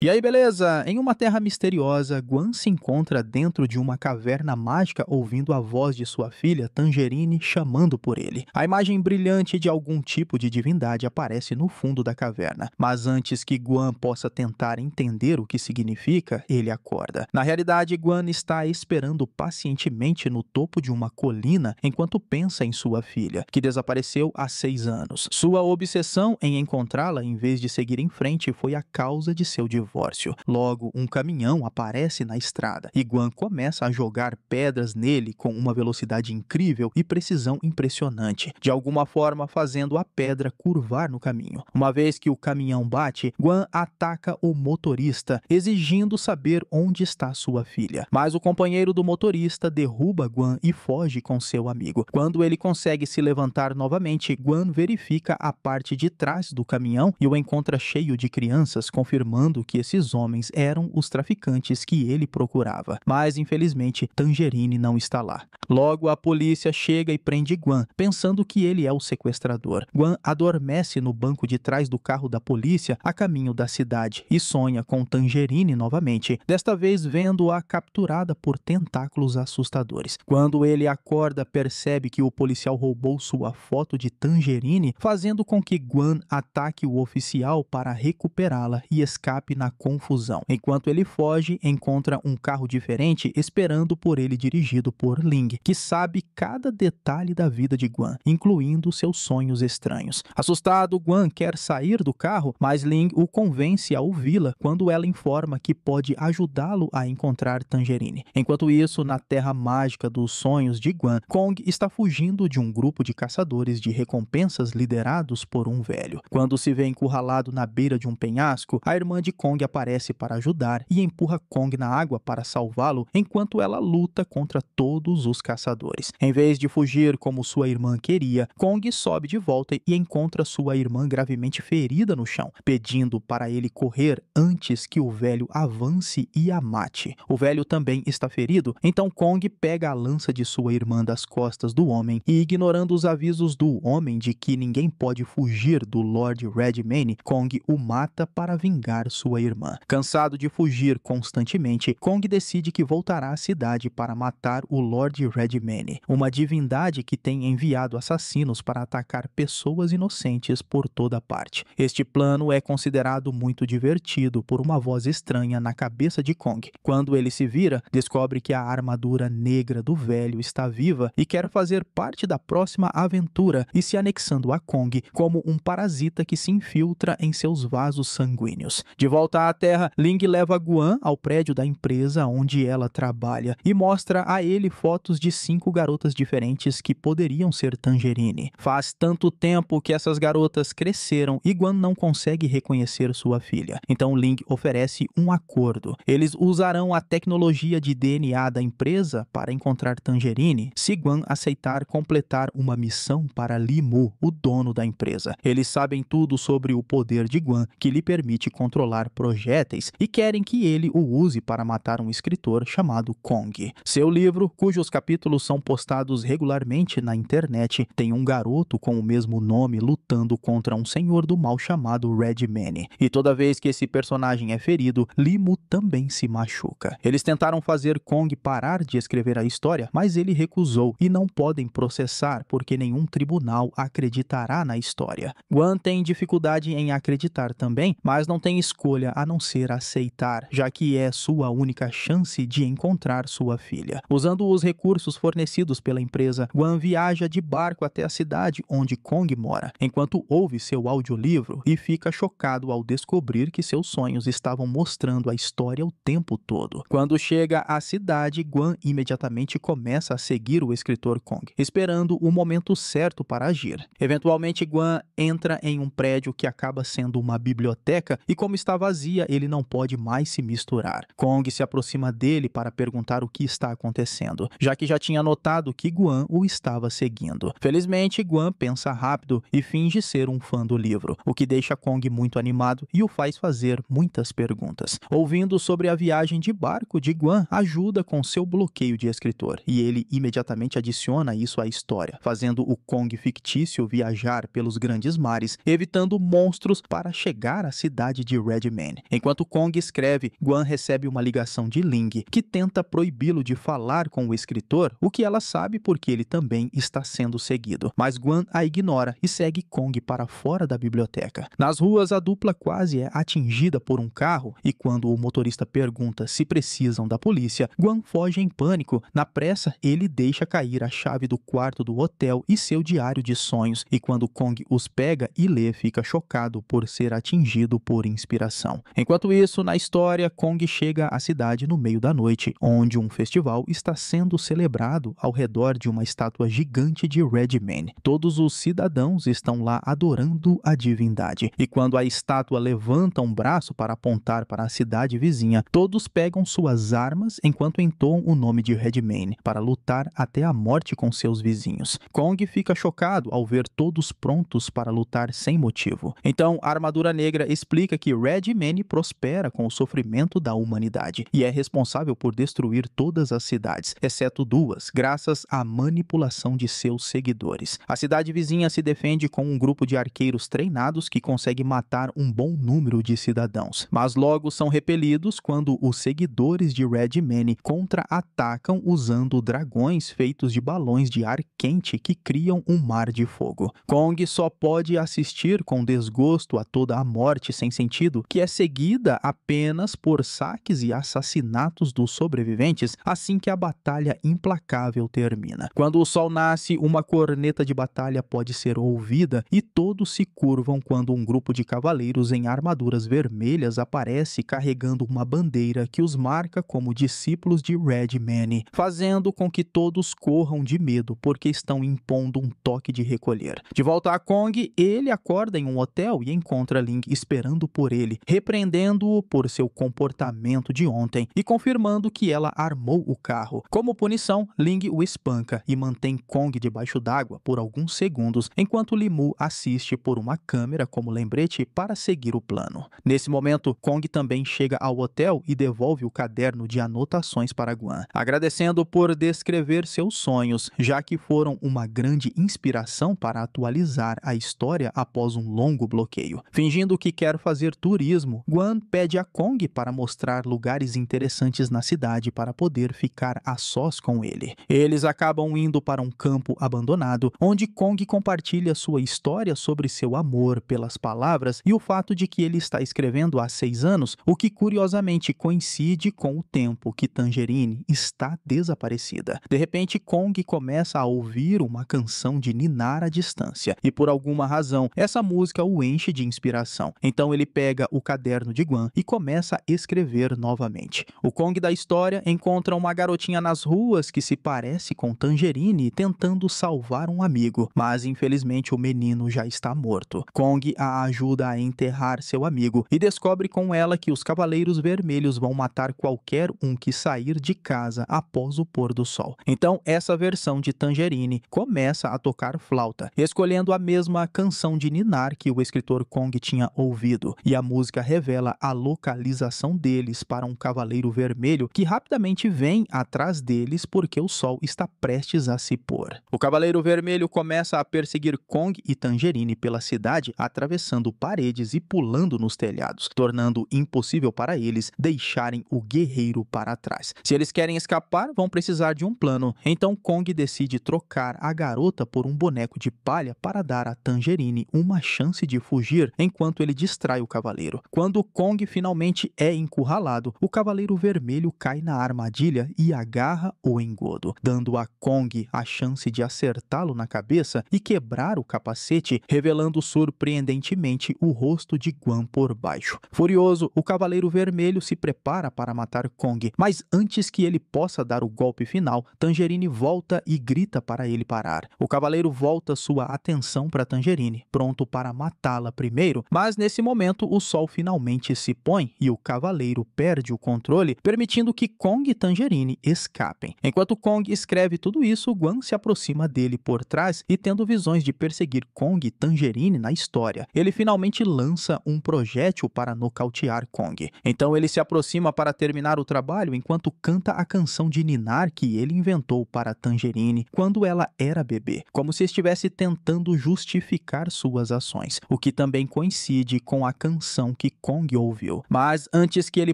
E aí, beleza? Em uma terra misteriosa, Guan se encontra dentro de uma caverna mágica ouvindo a voz de sua filha, Tangerine, chamando por ele. A imagem brilhante de algum tipo de divindade aparece no fundo da caverna, mas antes que Guan possa tentar entender o que significa, ele acorda. Na realidade, Guan está esperando pacientemente no topo de uma colina enquanto pensa em sua filha, que desapareceu há seis anos. Sua obsessão em encontrá-la em vez de seguir em frente foi a causa de seu divórcio divórcio. Logo, um caminhão aparece na estrada e Guan começa a jogar pedras nele com uma velocidade incrível e precisão impressionante, de alguma forma fazendo a pedra curvar no caminho. Uma vez que o caminhão bate, Guan ataca o motorista, exigindo saber onde está sua filha. Mas o companheiro do motorista derruba Guan e foge com seu amigo. Quando ele consegue se levantar novamente, Guan verifica a parte de trás do caminhão e o encontra cheio de crianças, confirmando que esses homens eram os traficantes que ele procurava, mas infelizmente Tangerine não está lá. Logo, a polícia chega e prende Guan, pensando que ele é o sequestrador. Guan adormece no banco de trás do carro da polícia a caminho da cidade e sonha com Tangerine novamente, desta vez vendo-a capturada por tentáculos assustadores. Quando ele acorda, percebe que o policial roubou sua foto de Tangerine, fazendo com que Guan ataque o oficial para recuperá-la e escape na confusão. Enquanto ele foge, encontra um carro diferente esperando por ele dirigido por Ling, que sabe cada detalhe da vida de Guan, incluindo seus sonhos estranhos. Assustado, Guan quer sair do carro, mas Ling o convence a ouvi-la quando ela informa que pode ajudá-lo a encontrar Tangerine. Enquanto isso, na terra mágica dos sonhos de Guan, Kong está fugindo de um grupo de caçadores de recompensas liderados por um velho. Quando se vê encurralado na beira de um penhasco, a irmã de Kong Kong aparece para ajudar e empurra Kong na água para salvá-lo enquanto ela luta contra todos os caçadores. Em vez de fugir como sua irmã queria, Kong sobe de volta e encontra sua irmã gravemente ferida no chão, pedindo para ele correr antes que o velho avance e a mate. O velho também está ferido, então Kong pega a lança de sua irmã das costas do homem e, ignorando os avisos do homem de que ninguém pode fugir do Lord Redman, Kong o mata para vingar sua irmã irmã. Cansado de fugir constantemente, Kong decide que voltará à cidade para matar o Lord Redman, uma divindade que tem enviado assassinos para atacar pessoas inocentes por toda parte. Este plano é considerado muito divertido por uma voz estranha na cabeça de Kong. Quando ele se vira, descobre que a armadura negra do velho está viva e quer fazer parte da próxima aventura e se anexando a Kong como um parasita que se infiltra em seus vasos sanguíneos. De volta voltar à Terra, Ling leva Guan ao prédio da empresa onde ela trabalha e mostra a ele fotos de cinco garotas diferentes que poderiam ser Tangerine. Faz tanto tempo que essas garotas cresceram e Guan não consegue reconhecer sua filha. Então Ling oferece um acordo. Eles usarão a tecnologia de DNA da empresa para encontrar Tangerine se Guan aceitar completar uma missão para Limu, o dono da empresa. Eles sabem tudo sobre o poder de Guan, que lhe permite controlar processos projéteis e querem que ele o use para matar um escritor chamado Kong. Seu livro, cujos capítulos são postados regularmente na internet, tem um garoto com o mesmo nome lutando contra um senhor do mal chamado Red Man. E toda vez que esse personagem é ferido, Limo também se machuca. Eles tentaram fazer Kong parar de escrever a história, mas ele recusou e não podem processar porque nenhum tribunal acreditará na história. Guan tem dificuldade em acreditar também, mas não tem escolha a não ser aceitar, já que é sua única chance de encontrar sua filha. Usando os recursos fornecidos pela empresa, Guan viaja de barco até a cidade onde Kong mora, enquanto ouve seu audiolivro e fica chocado ao descobrir que seus sonhos estavam mostrando a história o tempo todo. Quando chega à cidade, Guan imediatamente começa a seguir o escritor Kong, esperando o momento certo para agir. Eventualmente, Guan entra em um prédio que acaba sendo uma biblioteca e como está vazio, ele não pode mais se misturar. Kong se aproxima dele para perguntar o que está acontecendo, já que já tinha notado que Guan o estava seguindo. Felizmente, Guan pensa rápido e finge ser um fã do livro, o que deixa Kong muito animado e o faz fazer muitas perguntas. Ouvindo sobre a viagem de barco de Guan ajuda com seu bloqueio de escritor, e ele imediatamente adiciona isso à história, fazendo o Kong fictício viajar pelos grandes mares, evitando monstros para chegar à cidade de Redman. Enquanto Kong escreve, Guan recebe uma ligação de Ling, que tenta proibi-lo de falar com o escritor, o que ela sabe porque ele também está sendo seguido. Mas Guan a ignora e segue Kong para fora da biblioteca. Nas ruas, a dupla quase é atingida por um carro e quando o motorista pergunta se precisam da polícia, Guan foge em pânico. Na pressa, ele deixa cair a chave do quarto do hotel e seu diário de sonhos, e quando Kong os pega e lê, fica chocado por ser atingido por inspiração. Então, enquanto isso, na história, Kong chega à cidade no meio da noite, onde um festival está sendo celebrado ao redor de uma estátua gigante de Redman. Todos os cidadãos estão lá adorando a divindade, e quando a estátua levanta um braço para apontar para a cidade vizinha, todos pegam suas armas enquanto entoam o nome de Redman para lutar até a morte com seus vizinhos. Kong fica chocado ao ver todos prontos para lutar sem motivo. Então, a armadura negra explica que Redman Meni prospera com o sofrimento da humanidade e é responsável por destruir todas as cidades, exceto duas, graças à manipulação de seus seguidores. A cidade vizinha se defende com um grupo de arqueiros treinados que consegue matar um bom número de cidadãos, mas logo são repelidos quando os seguidores de Red Meni contra-atacam usando dragões feitos de balões de ar quente que criam um mar de fogo. Kong só pode assistir com desgosto a toda a morte sem sentido que é Seguida apenas por saques e assassinatos dos sobreviventes assim que a batalha implacável termina. Quando o sol nasce, uma corneta de batalha pode ser ouvida e todos se curvam quando um grupo de cavaleiros em armaduras vermelhas aparece carregando uma bandeira que os marca como discípulos de Red Manny, fazendo com que todos corram de medo porque estão impondo um toque de recolher. De volta a Kong, ele acorda em um hotel e encontra Link esperando por ele, surpreendendo o por seu comportamento de ontem e confirmando que ela armou o carro. Como punição, Ling o espanca e mantém Kong debaixo d'água por alguns segundos, enquanto Limu assiste por uma câmera como lembrete para seguir o plano. Nesse momento, Kong também chega ao hotel e devolve o caderno de anotações para Guan, agradecendo por descrever seus sonhos, já que foram uma grande inspiração para atualizar a história após um longo bloqueio. Fingindo que quer fazer turismo Guan pede a Kong para mostrar lugares interessantes na cidade para poder ficar a sós com ele. Eles acabam indo para um campo abandonado, onde Kong compartilha sua história sobre seu amor pelas palavras e o fato de que ele está escrevendo há seis anos, o que curiosamente coincide com o tempo que Tangerine está desaparecida. De repente, Kong começa a ouvir uma canção de ninar à distância, e por alguma razão, essa música o enche de inspiração. Então ele pega o caderno caderno de Guan e começa a escrever novamente. O Kong da história encontra uma garotinha nas ruas que se parece com Tangerine tentando salvar um amigo, mas infelizmente o menino já está morto. Kong a ajuda a enterrar seu amigo e descobre com ela que os Cavaleiros Vermelhos vão matar qualquer um que sair de casa após o pôr do sol. Então, essa versão de Tangerine começa a tocar flauta, escolhendo a mesma canção de Ninar que o escritor Kong tinha ouvido, e a música revela a localização deles para um cavaleiro vermelho que rapidamente vem atrás deles porque o sol está prestes a se pôr. O cavaleiro vermelho começa a perseguir Kong e Tangerine pela cidade, atravessando paredes e pulando nos telhados, tornando impossível para eles deixarem o guerreiro para trás. Se eles querem escapar, vão precisar de um plano. Então Kong decide trocar a garota por um boneco de palha para dar a Tangerine uma chance de fugir enquanto ele distrai o cavaleiro. Quando Kong finalmente é encurralado, o Cavaleiro Vermelho cai na armadilha e agarra o engodo, dando a Kong a chance de acertá-lo na cabeça e quebrar o capacete, revelando surpreendentemente o rosto de Guan por baixo. Furioso, o Cavaleiro Vermelho se prepara para matar Kong, mas antes que ele possa dar o golpe final, Tangerine volta e grita para ele parar. O Cavaleiro volta sua atenção para Tangerine, pronto para matá-la primeiro, mas nesse momento o Sol finalmente finalmente se põe e o cavaleiro perde o controle, permitindo que Kong e Tangerine escapem. Enquanto Kong escreve tudo isso, Guan se aproxima dele por trás e tendo visões de perseguir Kong e Tangerine na história. Ele finalmente lança um projétil para nocautear Kong. Então ele se aproxima para terminar o trabalho enquanto canta a canção de Ninar que ele inventou para Tangerine quando ela era bebê, como se estivesse tentando justificar suas ações, o que também coincide com a canção que Kong ouviu, Mas antes que ele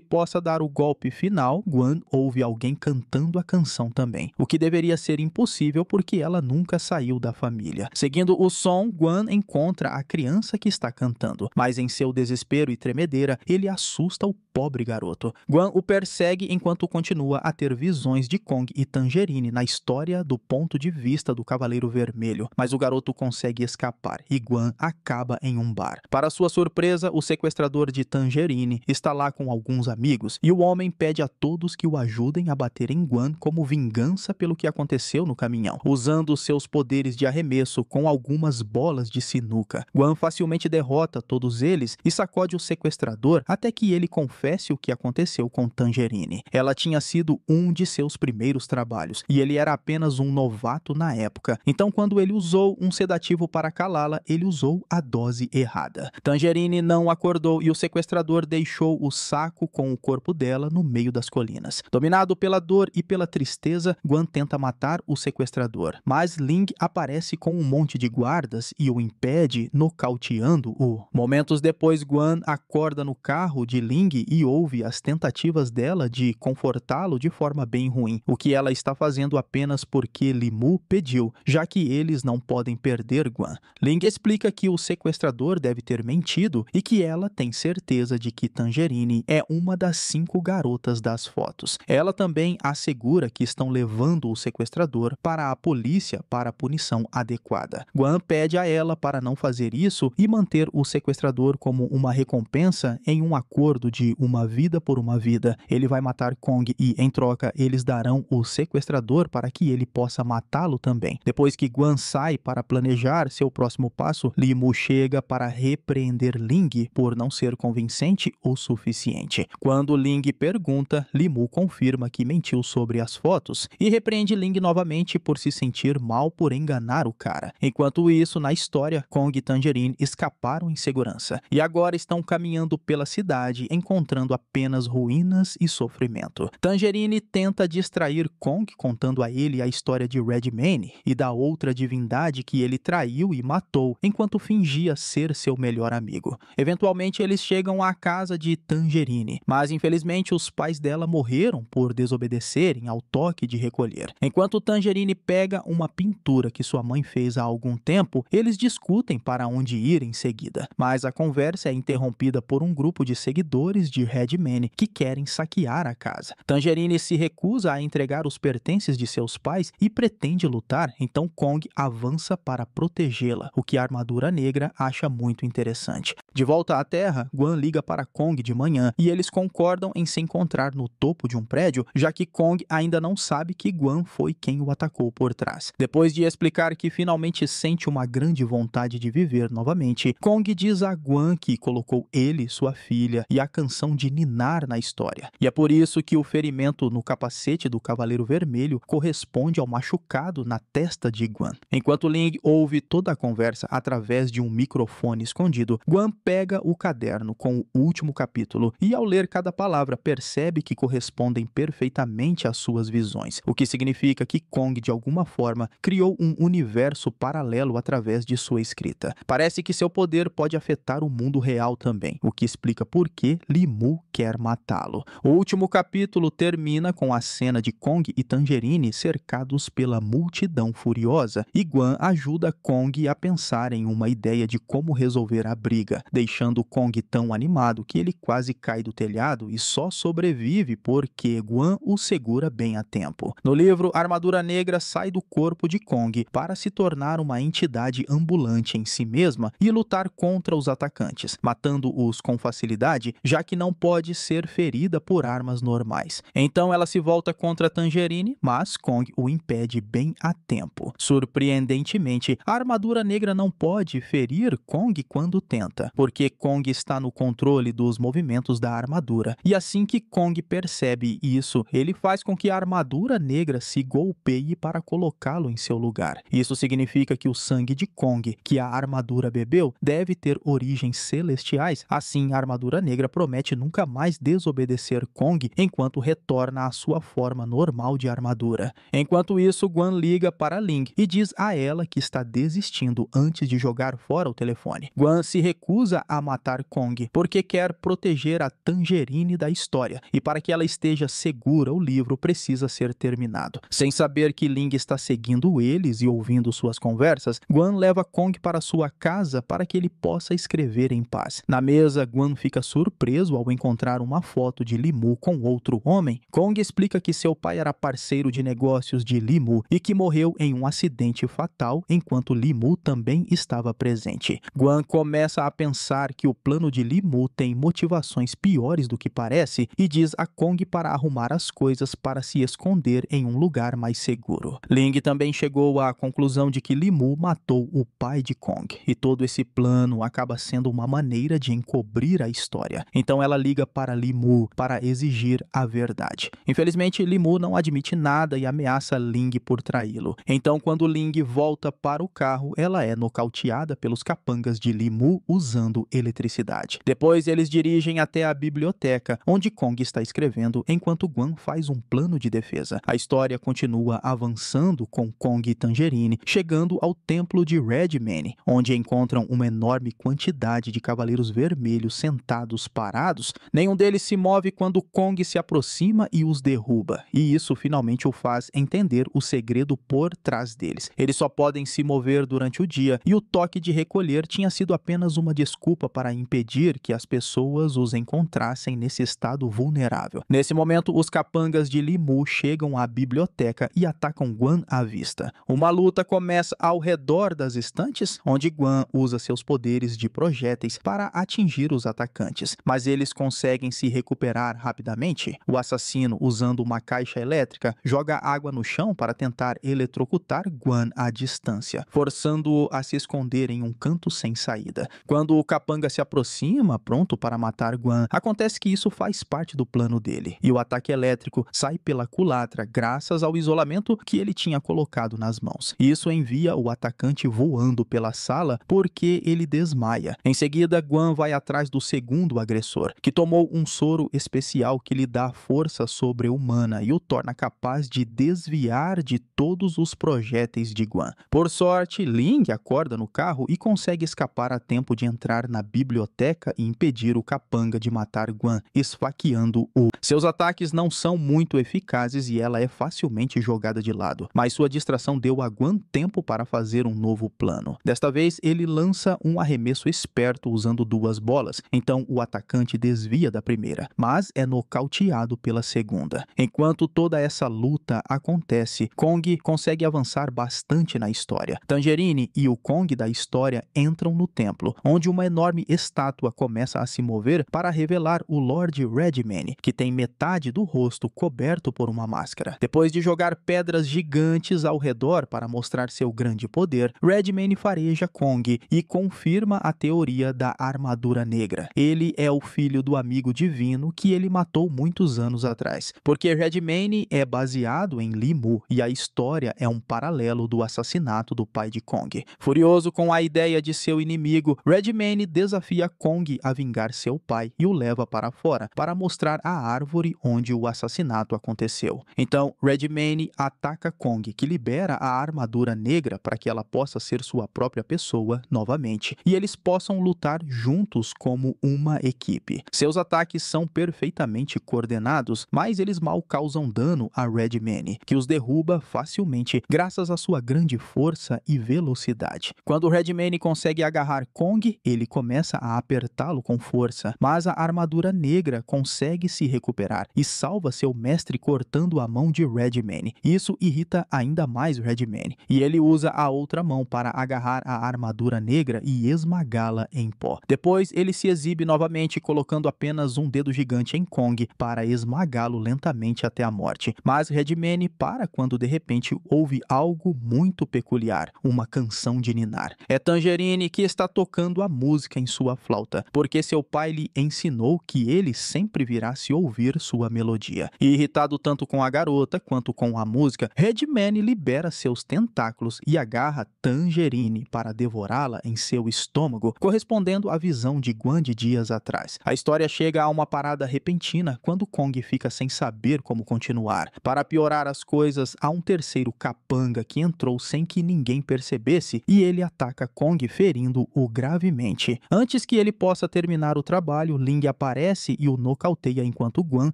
possa dar o golpe final, Guan ouve alguém cantando a canção também, o que deveria ser impossível porque ela nunca saiu da família. Seguindo o som, Guan encontra a criança que está cantando, mas em seu desespero e tremedeira, ele assusta o pobre garoto. Guan o persegue enquanto continua a ter visões de Kong e Tangerine na história do ponto de vista do Cavaleiro Vermelho, mas o garoto consegue escapar e Guan acaba em um bar. Para sua surpresa, o sequestrador de Tangerine está lá com alguns amigos e o homem pede a todos que o ajudem a bater em Guan como vingança pelo que aconteceu no caminhão, usando seus poderes de arremesso com algumas bolas de sinuca. Guan facilmente derrota todos eles e sacode o sequestrador até que ele confesse o que aconteceu com Tangerine. Ela tinha sido um de seus primeiros trabalhos e ele era apenas um novato na época, então quando ele usou um sedativo para calá-la, ele usou a dose errada. Tangerine não acordou e o sequestrador deixou o saco com o corpo dela no meio das colinas. Dominado pela dor e pela tristeza, Guan tenta matar o sequestrador, mas Ling aparece com um monte de guardas e o impede, nocauteando-o. Momentos depois, Guan acorda no carro de Ling e ouve as tentativas dela de confortá-lo de forma bem ruim, o que ela está fazendo apenas porque Limu pediu, já que eles não podem perder Guan. Ling explica que o sequestrador deve ter mentido e que ela tem certeza certeza de que Tangerine é uma das cinco garotas das fotos. Ela também assegura que estão levando o sequestrador para a polícia para a punição adequada. Guan pede a ela para não fazer isso e manter o sequestrador como uma recompensa em um acordo de uma vida por uma vida. Ele vai matar Kong e, em troca, eles darão o sequestrador para que ele possa matá-lo também. Depois que Guan sai para planejar seu próximo passo, Limu chega para repreender Ling por não ser convincente o suficiente. Quando Ling pergunta, Limu confirma que mentiu sobre as fotos e repreende Ling novamente por se sentir mal por enganar o cara. Enquanto isso, na história, Kong e Tangerine escaparam em segurança e agora estão caminhando pela cidade, encontrando apenas ruínas e sofrimento. Tangerine tenta distrair Kong contando a ele a história de Red Mane e da outra divindade que ele traiu e matou, enquanto fingia ser seu melhor amigo. Eventualmente, eles chegam chegam à casa de Tangerine, mas infelizmente os pais dela morreram por desobedecerem ao toque de recolher. Enquanto Tangerine pega uma pintura que sua mãe fez há algum tempo, eles discutem para onde ir em seguida, mas a conversa é interrompida por um grupo de seguidores de Redman que querem saquear a casa. Tangerine se recusa a entregar os pertences de seus pais e pretende lutar, então Kong avança para protegê-la, o que a armadura negra acha muito interessante. De volta à Terra, Guan liga para Kong de manhã e eles concordam em se encontrar no topo de um prédio, já que Kong ainda não sabe que Guan foi quem o atacou por trás. Depois de explicar que finalmente sente uma grande vontade de viver novamente, Kong diz a Guan que colocou ele, sua filha e a canção de Ninar na história. E é por isso que o ferimento no capacete do Cavaleiro Vermelho corresponde ao machucado na testa de Guan. Enquanto Ling ouve toda a conversa através de um microfone escondido, Guan pega o caderno com o último capítulo, e ao ler cada palavra percebe que correspondem perfeitamente às suas visões, o que significa que Kong, de alguma forma, criou um universo paralelo através de sua escrita. Parece que seu poder pode afetar o mundo real também, o que explica por que Limu quer matá-lo. O último capítulo termina com a cena de Kong e Tangerine cercados pela multidão furiosa, e Guan ajuda Kong a pensar em uma ideia de como resolver a briga, deixando Kong tão animado que ele quase cai do telhado e só sobrevive porque Guan o segura bem a tempo. No livro, a Armadura Negra sai do corpo de Kong para se tornar uma entidade ambulante em si mesma e lutar contra os atacantes, matando-os com facilidade, já que não pode ser ferida por armas normais. Então ela se volta contra Tangerine, mas Kong o impede bem a tempo. Surpreendentemente, a Armadura Negra não pode ferir Kong quando tenta, porque Kong está no controle dos movimentos da armadura. E assim que Kong percebe isso, ele faz com que a armadura negra se golpeie para colocá-lo em seu lugar. Isso significa que o sangue de Kong, que a armadura bebeu, deve ter origens celestiais. Assim, a armadura negra promete nunca mais desobedecer Kong enquanto retorna à sua forma normal de armadura. Enquanto isso, Guan liga para Ling e diz a ela que está desistindo antes de jogar fora o telefone. Guan se recusa a matar Kong porque quer proteger a Tangerine da história, e para que ela esteja segura, o livro precisa ser terminado. Sem saber que Ling está seguindo eles e ouvindo suas conversas, Guan leva Kong para sua casa para que ele possa escrever em paz. Na mesa, Guan fica surpreso ao encontrar uma foto de Limu com outro homem. Kong explica que seu pai era parceiro de negócios de Limu e que morreu em um acidente fatal, enquanto Limu também estava presente. Guan começa a pensar que o plano de Limu tem motivações piores do que parece e diz a Kong para arrumar as coisas para se esconder em um lugar mais seguro. Ling também chegou à conclusão de que Limu matou o pai de Kong, e todo esse plano acaba sendo uma maneira de encobrir a história. Então ela liga para Limu para exigir a verdade. Infelizmente, Limu não admite nada e ameaça Ling por traí-lo. Então, quando Ling volta para o carro, ela é nocauteada pelos capangas de Limu usando eletricidade. Depois eles dirigem até a biblioteca, onde Kong está escrevendo enquanto Guan faz um plano de defesa. A história continua avançando com Kong e Tangerine, chegando ao templo de Red Redman, onde encontram uma enorme quantidade de cavaleiros vermelhos sentados parados. Nenhum deles se move quando Kong se aproxima e os derruba, e isso finalmente o faz entender o segredo por trás deles. Eles só podem se mover durante o dia, e o toque de recolher tinha sido apenas uma desculpa para impedir impedir que as pessoas os encontrassem nesse estado vulnerável. Nesse momento, os capangas de Limu chegam à biblioteca e atacam Guan à vista. Uma luta começa ao redor das estantes, onde Guan usa seus poderes de projéteis para atingir os atacantes, mas eles conseguem se recuperar rapidamente. O assassino, usando uma caixa elétrica, joga água no chão para tentar eletrocutar Guan à distância, forçando-o a se esconder em um canto sem saída. Quando o capanga se aproxima, pronto para matar Guan. Acontece que isso faz parte do plano dele, e o ataque elétrico sai pela culatra graças ao isolamento que ele tinha colocado nas mãos. Isso envia o atacante voando pela sala porque ele desmaia. Em seguida, Guan vai atrás do segundo agressor, que tomou um soro especial que lhe dá força sobre-humana e o torna capaz de desviar de todos os projéteis de Guan. Por sorte, Ling acorda no carro e consegue escapar a tempo de entrar na biblioteca cerca e impedir o capanga de matar Guan, esfaqueando-o. Seus ataques não são muito eficazes e ela é facilmente jogada de lado, mas sua distração deu a Guan tempo para fazer um novo plano. Desta vez, ele lança um arremesso esperto usando duas bolas, então o atacante desvia da primeira, mas é nocauteado pela segunda. Enquanto toda essa luta acontece, Kong consegue avançar bastante na história. Tangerine e o Kong da história entram no templo, onde uma enorme estátua estátua começa a se mover para revelar o Lord Redman, que tem metade do rosto coberto por uma máscara. Depois de jogar pedras gigantes ao redor para mostrar seu grande poder, Redman fareja Kong e confirma a teoria da armadura negra. Ele é o filho do amigo divino que ele matou muitos anos atrás, porque Redman é baseado em Limu e a história é um paralelo do assassinato do pai de Kong. Furioso com a ideia de seu inimigo, Redman desafia Kong Kong a vingar seu pai e o leva para fora para mostrar a árvore onde o assassinato aconteceu. Então, Redmayne ataca Kong, que libera a armadura negra para que ela possa ser sua própria pessoa novamente, e eles possam lutar juntos como uma equipe. Seus ataques são perfeitamente coordenados, mas eles mal causam dano a Redman, que os derruba facilmente graças à sua grande força e velocidade. Quando Redman consegue agarrar Kong, ele começa a apertar apertá-lo com força, mas a armadura negra consegue se recuperar e salva seu mestre cortando a mão de Redman. Isso irrita ainda mais Redman, e ele usa a outra mão para agarrar a armadura negra e esmagá-la em pó. Depois, ele se exibe novamente, colocando apenas um dedo gigante em Kong para esmagá-lo lentamente até a morte. Mas Redman para quando de repente ouve algo muito peculiar, uma canção de ninar. É Tangerine que está tocando a música em sua flauta porque seu pai lhe ensinou que ele sempre virá se ouvir sua melodia. E irritado tanto com a garota quanto com a música, Redman libera seus tentáculos e agarra Tangerine para devorá-la em seu estômago, correspondendo à visão de de dias atrás. A história chega a uma parada repentina quando Kong fica sem saber como continuar. Para piorar as coisas, há um terceiro capanga que entrou sem que ninguém percebesse e ele ataca Kong ferindo-o gravemente. Antes que ele possa terminar o trabalho, Ling aparece e o nocauteia enquanto Guan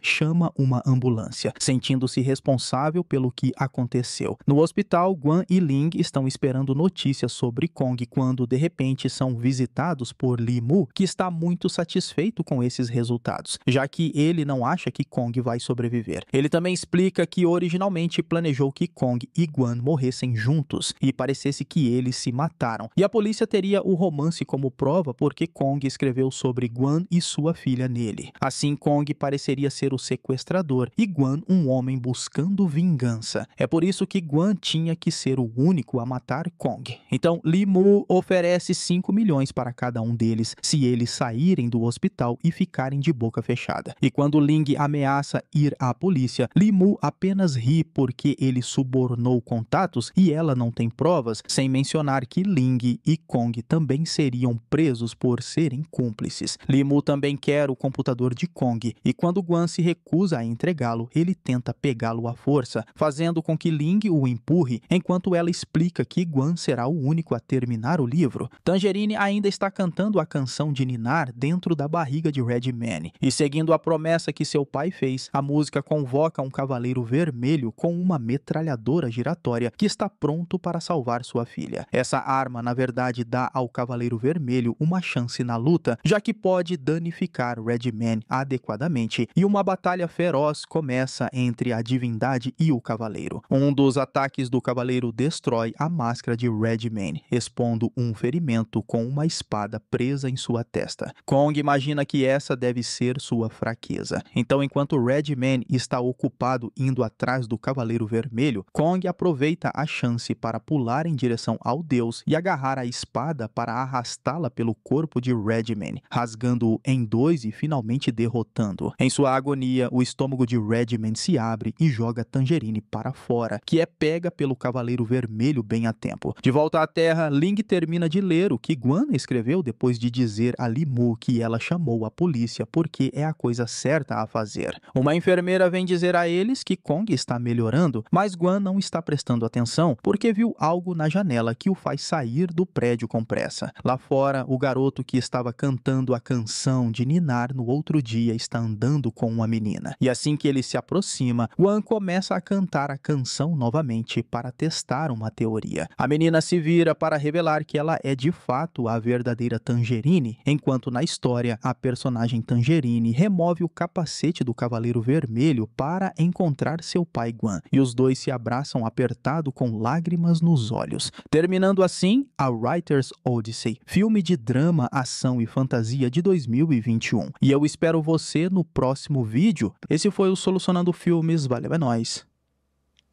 chama uma ambulância, sentindo-se responsável pelo que aconteceu. No hospital, Guan e Ling estão esperando notícias sobre Kong quando de repente são visitados por Li Mu, que está muito satisfeito com esses resultados, já que ele não acha que Kong vai sobreviver. Ele também explica que originalmente planejou que Kong e Guan morressem juntos e parecesse que eles se mataram, e a polícia teria o romance como prova porque Kong escreveu sobre Guan e sua filha nele. Assim, Kong pareceria ser o sequestrador e Guan um homem buscando vingança. É por isso que Guan tinha que ser o único a matar Kong. Então, Limu oferece 5 milhões para cada um deles se eles saírem do hospital e ficarem de boca fechada. E quando Ling ameaça ir à polícia, Limu apenas ri porque ele subornou contatos e ela não tem provas, sem mencionar que Ling e Kong também seriam presos por serem cúmplices. Limu também quer o computador de Kong, e quando Guan se recusa a entregá-lo, ele tenta pegá-lo à força, fazendo com que Ling o empurre, enquanto ela explica que Guan será o único a terminar o livro. Tangerine ainda está cantando a canção de Ninar dentro da barriga de Red Man, e seguindo a promessa que seu pai fez, a música convoca um cavaleiro vermelho com uma metralhadora giratória que está pronto para salvar sua filha. Essa arma, na verdade, dá ao cavaleiro vermelho uma chance na luta, luta, já que pode danificar Redman adequadamente, e uma batalha feroz começa entre a divindade e o cavaleiro. Um dos ataques do cavaleiro destrói a máscara de Redman, expondo um ferimento com uma espada presa em sua testa. Kong imagina que essa deve ser sua fraqueza. Então, enquanto Redman está ocupado indo atrás do Cavaleiro Vermelho, Kong aproveita a chance para pular em direção ao deus e agarrar a espada para arrastá-la pelo corpo de Redman Redman, rasgando-o em dois e finalmente derrotando. o Em sua agonia, o estômago de Redman se abre e joga Tangerine para fora, que é pega pelo Cavaleiro Vermelho bem a tempo. De volta à Terra, Ling termina de ler o que Guana escreveu depois de dizer a Limu que ela chamou a polícia porque é a coisa certa a fazer. Uma enfermeira vem dizer a eles que Kong está melhorando, mas Guan não está prestando atenção porque viu algo na janela que o faz sair do prédio com pressa. Lá fora, o garoto que estava estava cantando a canção de Ninar no outro dia está andando com uma menina. E assim que ele se aproxima, Wan começa a cantar a canção novamente para testar uma teoria. A menina se vira para revelar que ela é de fato a verdadeira Tangerine, enquanto na história a personagem Tangerine remove o capacete do Cavaleiro Vermelho para encontrar seu pai Guan, e os dois se abraçam apertado com lágrimas nos olhos. Terminando assim, a Writer's Odyssey, filme de drama, ação e fantasia de 2021. E eu espero você no próximo vídeo. Esse foi o Solucionando Filmes, valeu, é nóis.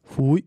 Fui.